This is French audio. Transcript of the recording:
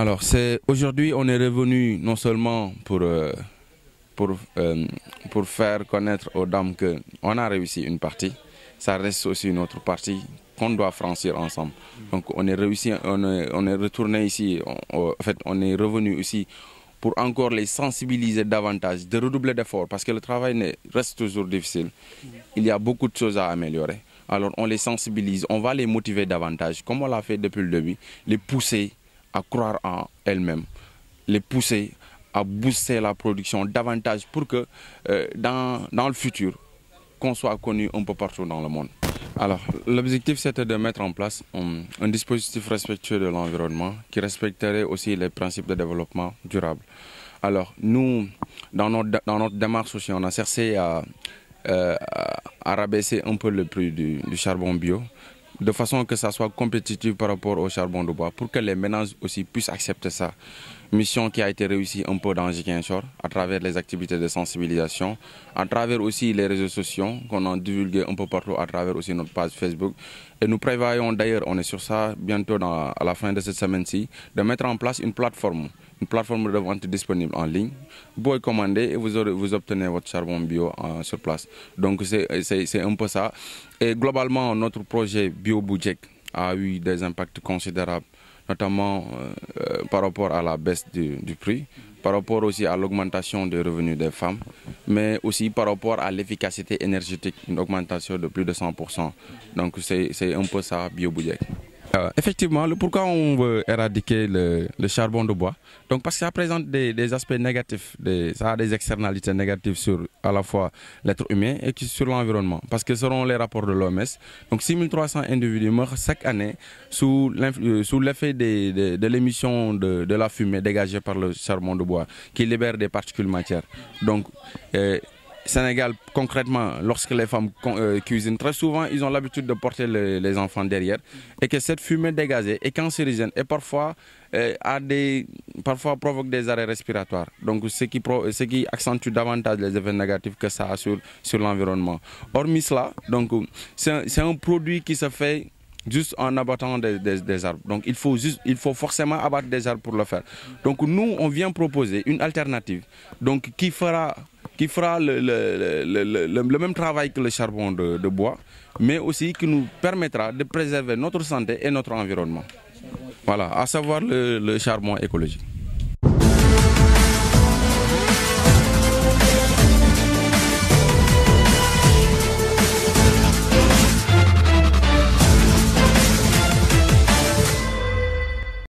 Alors, c'est aujourd'hui, on est revenu non seulement pour, euh, pour, euh, pour faire connaître aux dames que on a réussi une partie, ça reste aussi une autre partie qu'on doit franchir ensemble. Donc, on est réussi, on est, retourné ici, en fait, on est revenu aussi pour encore les sensibiliser davantage, de redoubler d'efforts, parce que le travail reste toujours difficile. Il y a beaucoup de choses à améliorer. Alors on les sensibilise, on va les motiver davantage, comme on l'a fait depuis le début, les pousser à croire en elles-mêmes, les pousser à booster la production davantage pour que euh, dans, le futur, qu'on soit connu un peu partout dans le monde. Alors, l'objectif c'était de mettre en place euh, un, dispositif respectueux de l'environnement qui respecterait aussi les principes de développement durable. Alors, nous, dans notre, démarche aussi, on a cherché euh, à, rabaisser un peu le prix du charbon bio de façon que ça soit compétitif par rapport au charbon de bois, pour que les ménages aussi puissent accepter ça. Mission qui a été réussie un peu dans Jikenshore, à travers les activités de sensibilisation, à travers aussi les réseaux sociaux qu'on a divulgués un peu partout, à travers aussi notre page Facebook. Et nous prévoyons d'ailleurs, on est sur ça bientôt à la fin de cette semaine-ci, de mettre en place une plateforme, une plateforme de vente disponible en ligne. Vous pouvez commander et vous, obtenez votre charbon bio euh, sur place. Donc c'est un peu ça. Et globalement, notre projet BioBudget a eu des impacts considérables notamment euh, par rapport à la baisse du, prix, par rapport aussi à l'augmentation des revenus des femmes, mais aussi par rapport à l'efficacité énergétique, une augmentation de plus de 100%. Donc c'est un peu ça, biobudget euh, effectivement, le pourquoi on veut éradiquer le, charbon de bois, donc parce que ça présente des, aspects négatifs, ça a des externalités négatives sur à la fois l'être humain et sur l'environnement. Parce que selon les rapports de l'OMS, donc 6300 individus meurent chaque année sous euh, l'effet de, l'émission de, la fumée dégagée par le charbon de bois qui libère des particules matières. Donc, euh, Sénégal, concrètement, lorsque les femmes euh, cuisinent, très souvent, ils ont l'habitude de porter les enfants derrière et que cette fumée dégazée est cancérigène et parfois, euh, a des, parfois provoque des arrêts respiratoires. Donc, ce qui, ce qui accentue davantage les effets négatifs que ça a sur, sur l'environnement. Hormis cela, c'est un, un produit qui se fait juste en abattant des, des, des, arbres. Donc il faut, juste, il faut forcément abattre des arbres pour le faire. Donc nous, on vient proposer une alternative donc, qui fera qui fera le, même travail que le charbon de, de, bois, mais aussi qui nous permettra de préserver notre santé et notre environnement. Voilà, à savoir le charbon écologique.